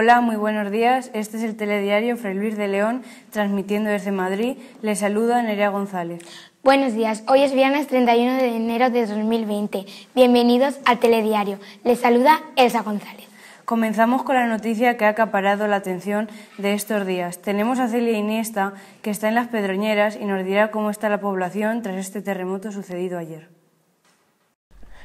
Hola, muy buenos días. Este es el telediario Fray Luis de León, transmitiendo desde Madrid. Le saluda Nerea González. Buenos días. Hoy es viernes 31 de enero de 2020. Bienvenidos al telediario. Les saluda Elsa González. Comenzamos con la noticia que ha acaparado la atención de estos días. Tenemos a Celia Iniesta, que está en Las Pedroñeras y nos dirá cómo está la población tras este terremoto sucedido ayer.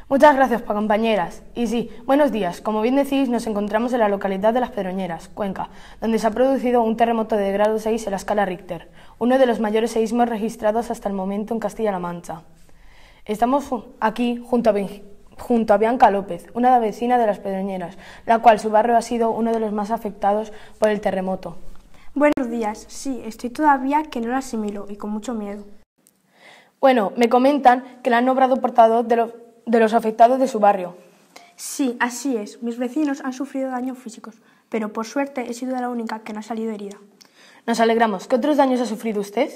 Muchas gracias, compañeras. Y sí, buenos días. Como bien decís, nos encontramos en la localidad de Las Pedroñeras, Cuenca, donde se ha producido un terremoto de grado 6 en la escala Richter, uno de los mayores seísmos registrados hasta el momento en Castilla-La Mancha. Estamos aquí junto a, junto a Bianca López, una vecina de Las Pedroñeras, la cual su barrio ha sido uno de los más afectados por el terremoto. Buenos días. Sí, estoy todavía que no lo asimilo y con mucho miedo. Bueno, me comentan que la han obrado portador de los de los afectados de su barrio. Sí, así es. Mis vecinos han sufrido daños físicos, pero por suerte he sido la única que no ha salido herida. Nos alegramos. ¿Qué otros daños ha sufrido usted?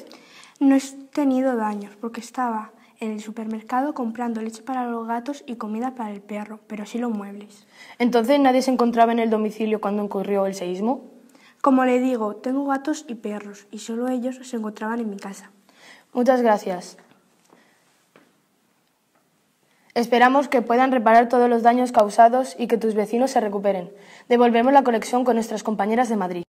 No he tenido daños porque estaba en el supermercado comprando leche para los gatos y comida para el perro, pero sí los muebles. ¿Entonces nadie se encontraba en el domicilio cuando ocurrió el seísmo? Como le digo, tengo gatos y perros y solo ellos se encontraban en mi casa. Muchas gracias. Esperamos que puedan reparar todos los daños causados y que tus vecinos se recuperen. Devolvemos la conexión con nuestras compañeras de Madrid.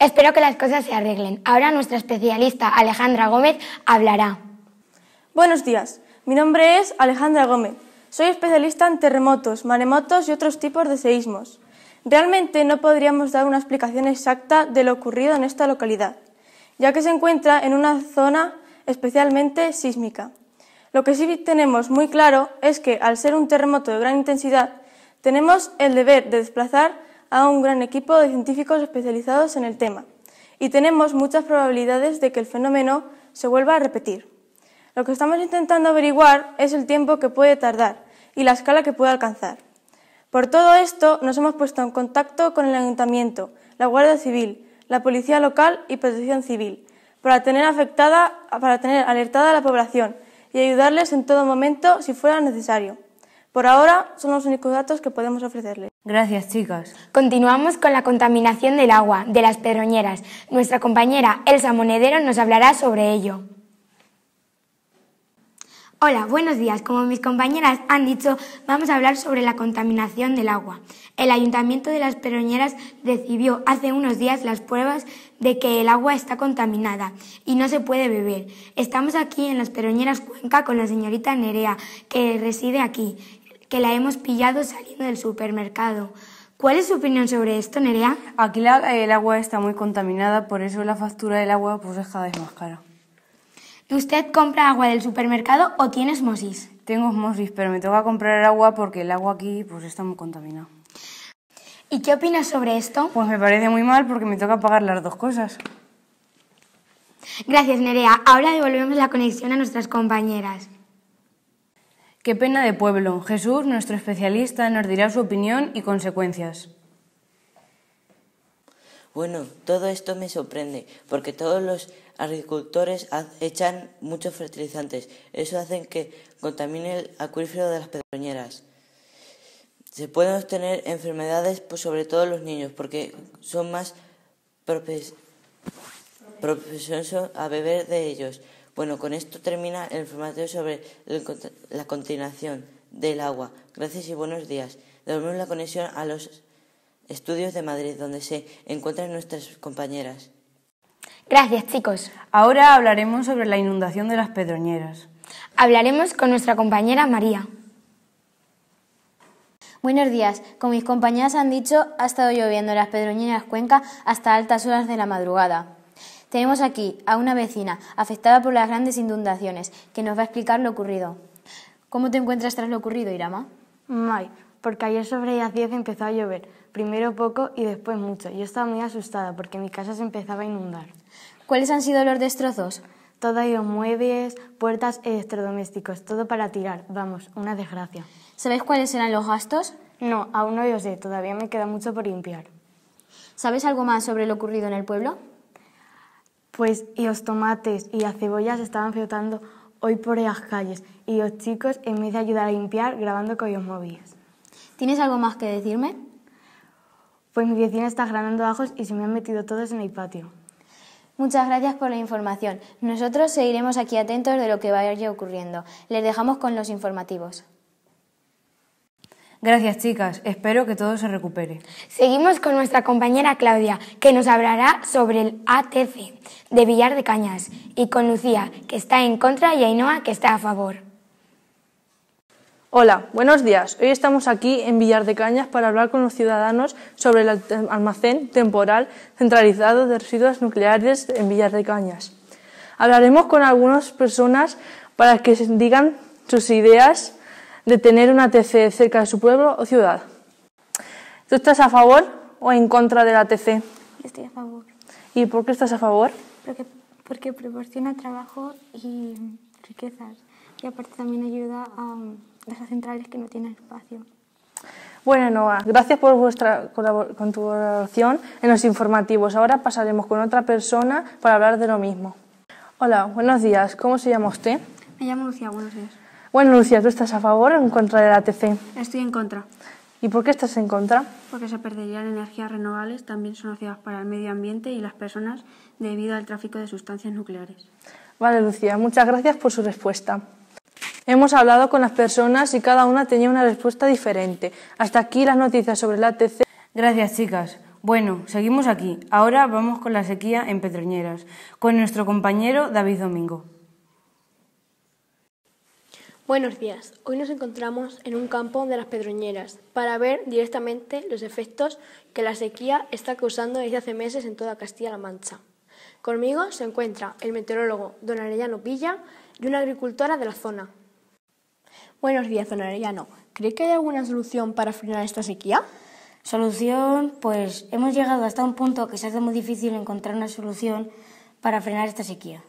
Espero que las cosas se arreglen. Ahora nuestra especialista Alejandra Gómez hablará. Buenos días. Mi nombre es Alejandra Gómez. Soy especialista en terremotos, maremotos y otros tipos de seísmos. Realmente no podríamos dar una explicación exacta de lo ocurrido en esta localidad, ya que se encuentra en una zona especialmente sísmica. Lo que sí tenemos muy claro es que, al ser un terremoto de gran intensidad, tenemos el deber de desplazar a un gran equipo de científicos especializados en el tema y tenemos muchas probabilidades de que el fenómeno se vuelva a repetir. Lo que estamos intentando averiguar es el tiempo que puede tardar y la escala que puede alcanzar. Por todo esto nos hemos puesto en contacto con el Ayuntamiento, la Guardia Civil, la Policía Local y Protección Civil para tener, para tener alertada a la población y ayudarles en todo momento si fuera necesario. Por ahora son los únicos datos que podemos ofrecerles. Gracias, chicas. Continuamos con la contaminación del agua, de las pedroñeras. Nuestra compañera Elsa Monedero nos hablará sobre ello. Hola, buenos días. Como mis compañeras han dicho, vamos a hablar sobre la contaminación del agua. El Ayuntamiento de las Peroñeras recibió hace unos días las pruebas de que el agua está contaminada y no se puede beber. Estamos aquí en las Peroñeras Cuenca con la señorita Nerea, que reside aquí, que la hemos pillado saliendo del supermercado. ¿Cuál es su opinión sobre esto, Nerea? Aquí el agua está muy contaminada, por eso la factura del agua pues es cada vez más cara. ¿Usted compra agua del supermercado o tiene osmosis? Tengo osmosis, pero me toca comprar agua porque el agua aquí pues, está muy contaminada. ¿Y qué opinas sobre esto? Pues me parece muy mal porque me toca pagar las dos cosas. Gracias, Nerea. Ahora devolvemos la conexión a nuestras compañeras. Qué pena de pueblo. Jesús, nuestro especialista, nos dirá su opinión y consecuencias. Bueno, todo esto me sorprende, porque todos los agricultores echan muchos fertilizantes. Eso hace que contamine el acuífero de las pedroñeras. Se pueden obtener enfermedades, pues, sobre todo los niños, porque son más propensos a beber de ellos. Bueno, con esto termina el informativo sobre la contaminación del agua. Gracias y buenos días. Devolvemos la conexión a los Estudios de Madrid, donde se encuentran nuestras compañeras. Gracias, chicos. Ahora hablaremos sobre la inundación de las Pedroñeras. Hablaremos con nuestra compañera María. Buenos días. Como mis compañeras han dicho, ha estado lloviendo en las Pedroñeras Cuenca hasta altas horas de la madrugada. Tenemos aquí a una vecina afectada por las grandes inundaciones que nos va a explicar lo ocurrido. ¿Cómo te encuentras tras lo ocurrido, Irama? porque ayer sobre las 10 empezó a llover, primero poco y después mucho. Yo estaba muy asustada porque mi casa se empezaba a inundar. ¿Cuáles han sido los destrozos? Todos los muebles, puertas electrodomésticos, todo para tirar. Vamos, una desgracia. ¿Sabéis cuáles eran los gastos? No, aún no lo sé, todavía me queda mucho por limpiar. ¿Sabes algo más sobre lo ocurrido en el pueblo? Pues los tomates y las cebollas estaban flotando hoy por las calles y los chicos, en vez de ayudar a limpiar, grabando con los móviles. ¿Tienes algo más que decirme? Pues mi vecina está granando ajos y se me han metido todos en el patio. Muchas gracias por la información. Nosotros seguiremos aquí atentos de lo que vaya ocurriendo. Les dejamos con los informativos. Gracias chicas, espero que todo se recupere. Seguimos con nuestra compañera Claudia, que nos hablará sobre el ATC de Villar de Cañas, y con Lucía, que está en contra, y Ainhoa, que está a favor. Hola, buenos días. Hoy estamos aquí en Villar de Cañas para hablar con los ciudadanos sobre el almacén temporal centralizado de residuos nucleares en Villar de Cañas. Hablaremos con algunas personas para que digan sus ideas de tener una TC cerca de su pueblo o ciudad. ¿Tú estás a favor o en contra de la TC? Estoy a favor. ¿Y por qué estás a favor? Porque, porque proporciona trabajo y riquezas y aparte también ayuda a de esas centrales que no tienen espacio. Bueno, Noa, gracias por vuestra colaboración en los informativos. Ahora pasaremos con otra persona para hablar de lo mismo. Hola, buenos días. ¿Cómo se llama usted? Me llamo Lucía, buenos días. Bueno, Lucía, ¿tú estás a favor o en contra de la Estoy en contra. ¿Y por qué estás en contra? Porque se perderían energías renovables, también son nocivas para el medio ambiente y las personas debido al tráfico de sustancias nucleares. Vale, Lucía, muchas gracias por su respuesta. Hemos hablado con las personas y cada una tenía una respuesta diferente. Hasta aquí las noticias sobre la ATC. Gracias, chicas. Bueno, seguimos aquí. Ahora vamos con la sequía en Pedroñeras, con nuestro compañero David Domingo. Buenos días. Hoy nos encontramos en un campo de las Pedroñeras para ver directamente los efectos que la sequía está causando desde hace meses en toda Castilla-La Mancha. Conmigo se encuentra el meteorólogo don Arellano Pilla y una agricultora de la zona, Buenos días, don Arellano. ¿Cree que hay alguna solución para frenar esta sequía? Solución, pues hemos llegado hasta un punto que se hace muy difícil encontrar una solución para frenar esta sequía.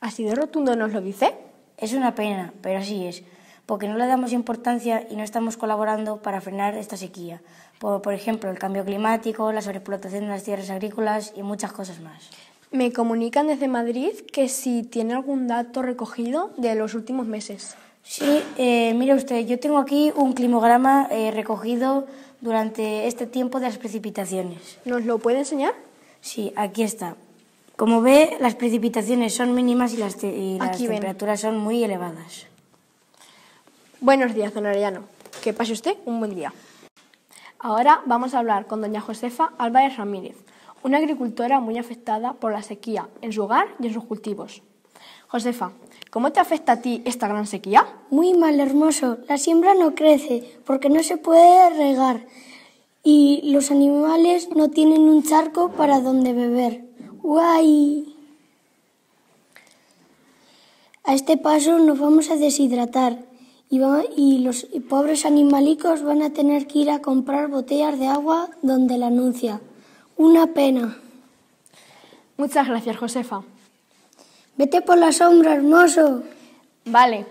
¿Así de rotundo nos lo dice? Es una pena, pero así es, porque no le damos importancia y no estamos colaborando para frenar esta sequía, por, por ejemplo el cambio climático, la sobreexplotación de las tierras agrícolas y muchas cosas más. Me comunican desde Madrid que si tiene algún dato recogido de los últimos meses. Sí, eh, mire usted, yo tengo aquí un climograma eh, recogido durante este tiempo de las precipitaciones. ¿Nos lo puede enseñar? Sí, aquí está. Como ve, las precipitaciones son mínimas y las, temperaturas son muy elevadas. Buenos días, don Arellano. Que pase usted un buen día. Ahora vamos a hablar con doña Josefa Álvarez Ramírez, una agricultora muy afectada por la sequía en su hogar y en sus cultivos. Josefa, ¿cómo te afecta a ti esta gran sequía? Muy mal, hermoso. La siembra no crece porque no se puede regar y los animales no tienen un charco para donde beber. ¡Guay! A este paso nos vamos a deshidratar y, los pobres animalicos van a tener que ir a comprar botellas de agua donde la anuncia. Una pena. Muchas gracias, Josefa. Vete por la sombra, hermoso. Vale.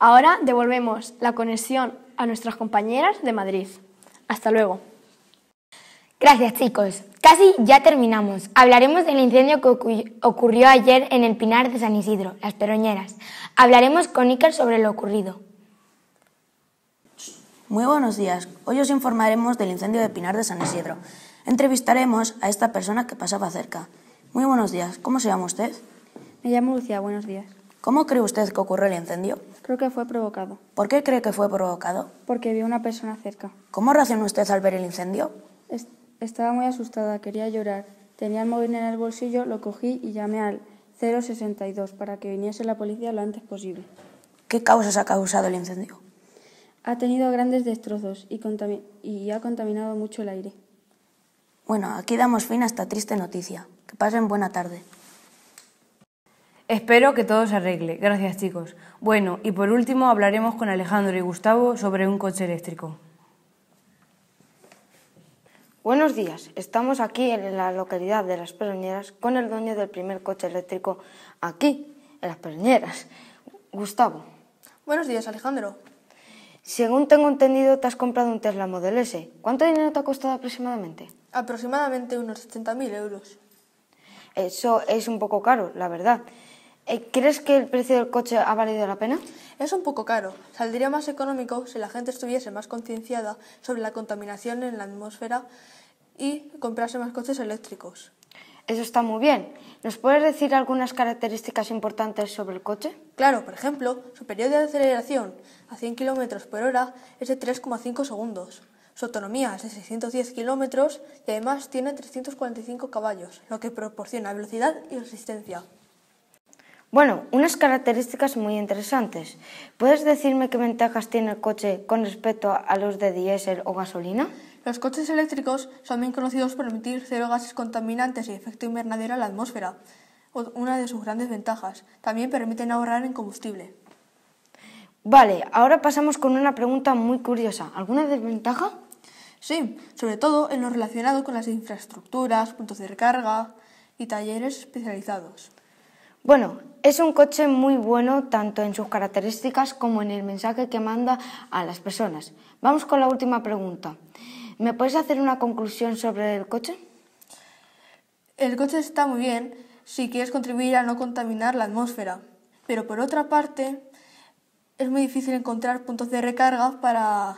Ahora devolvemos la conexión a nuestras compañeras de Madrid. Hasta luego. Gracias chicos. Casi ya terminamos. Hablaremos del incendio que ocurrió ayer en el Pinar de San Isidro, Las Peroñeras. Hablaremos con Iker sobre lo ocurrido. Muy buenos días. Hoy os informaremos del incendio de Pinar de San Isidro. Entrevistaremos a esta persona que pasaba cerca. Muy buenos días. ¿Cómo se llama usted? Me llamo Lucía, buenos días. ¿Cómo cree usted que ocurrió el incendio? Creo que fue provocado. ¿Por qué cree que fue provocado? Porque vi a una persona cerca. ¿Cómo reaccionó usted al ver el incendio? estaba muy asustada, quería llorar. Tenía el móvil en el bolsillo, lo cogí y llamé al 062 para que viniese la policía lo antes posible. ¿Qué causas ha causado el incendio? Ha tenido grandes destrozos y ha contaminado mucho el aire. Bueno, aquí damos fin a esta triste noticia. Que pasen buena tarde. Espero que todo se arregle. Gracias, chicos. Bueno, y por último hablaremos con Alejandro y Gustavo sobre un coche eléctrico. Buenos días. Estamos aquí en la localidad de Las Peroñeras con el dueño del primer coche eléctrico aquí, en Las Peroñeras, Gustavo. Buenos días, Alejandro. Según tengo entendido, te has comprado un Tesla Model S. ¿Cuánto dinero te ha costado aproximadamente? Aproximadamente unos 70.000 euros. Eso es un poco caro, la verdad. Eh, ¿Crees que el precio del coche ha valido la pena? Es un poco caro. Saldría más económico si la gente estuviese más concienciada sobre la contaminación en la atmósfera y comprase más coches eléctricos. Eso está muy bien. ¿Nos puedes decir algunas características importantes sobre el coche? Claro, por ejemplo, su periodo de aceleración a 100 km por hora es de 3,5 segundos. Su autonomía es de 610 kilómetros y además tiene 345 caballos, lo que proporciona velocidad y resistencia. Bueno, unas características muy interesantes. ¿Puedes decirme qué ventajas tiene el coche con respecto a los de diésel o gasolina? Los coches eléctricos son bien conocidos por emitir cero gases contaminantes y efecto invernadero a la atmósfera, una de sus grandes ventajas. También permiten ahorrar en combustible. Vale, ahora pasamos con una pregunta muy curiosa. ¿Alguna desventaja? Sí, sobre todo en lo relacionado con las infraestructuras, puntos de recarga y talleres especializados. Bueno, es un coche muy bueno tanto en sus características como en el mensaje que manda a las personas. Vamos con la última pregunta. ¿Me puedes hacer una conclusión sobre el coche? El coche está muy bien si quieres contribuir a no contaminar la atmósfera, pero por otra parte es muy difícil encontrar puntos de recarga para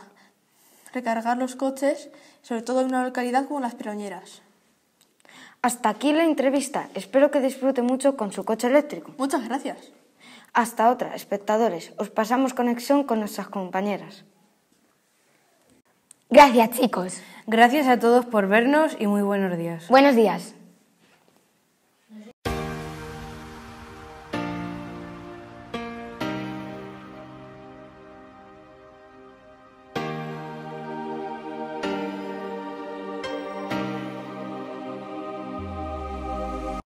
recargar los coches, sobre todo en una localidad como Las Peroñeras. Hasta aquí la entrevista. Espero que disfrute mucho con su coche eléctrico. Muchas gracias. Hasta otra, espectadores. Os pasamos conexión con nuestras compañeras. Gracias, chicos. Gracias a todos por vernos y muy buenos días. Buenos días.